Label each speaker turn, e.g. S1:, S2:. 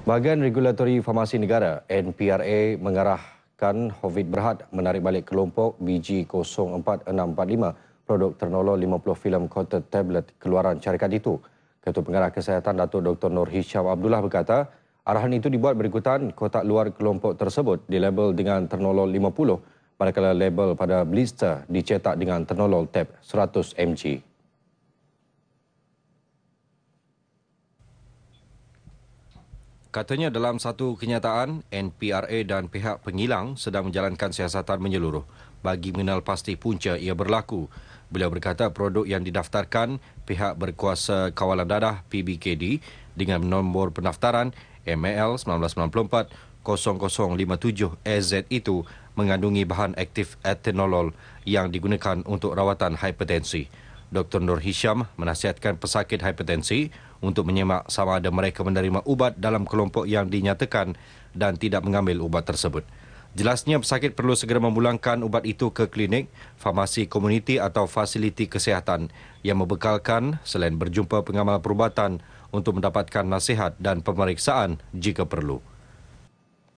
S1: Bahagian Regulatory Farmasi Negara NPRA mengarahkan COVID Berhad menarik balik kelompok BG04645 produk Ternolo 50 film coated tablet keluaran syarikat itu. Ketua Pengarah Kesihatan Datuk Dr. Nur Hisham Abdullah berkata, arahan itu dibuat berikutan kotak luar kelompok tersebut dilabel dengan Ternolo 50 manakala label pada blister dicetak dengan Ternolo Tab 100 mg. Katanya dalam satu kenyataan, NPRA dan pihak pengilang sedang menjalankan siasatan menyeluruh bagi mengenal pasti punca ia berlaku. Beliau berkata produk yang didaftarkan pihak berkuasa kawalan dadah PBKD dengan nombor pendaftaran ML 1994-0057-AZ e itu mengandungi bahan aktif etanolol yang digunakan untuk rawatan hipertensi. Dr. Nur Hisham menasihatkan pesakit hipertensi untuk menyemak sama ada mereka menerima ubat dalam kelompok yang dinyatakan dan tidak mengambil ubat tersebut. Jelasnya pesakit perlu segera memulangkan ubat itu ke klinik, farmasi komuniti atau fasiliti kesihatan yang membekalkan selain berjumpa pengamal perubatan untuk mendapatkan nasihat dan pemeriksaan jika perlu.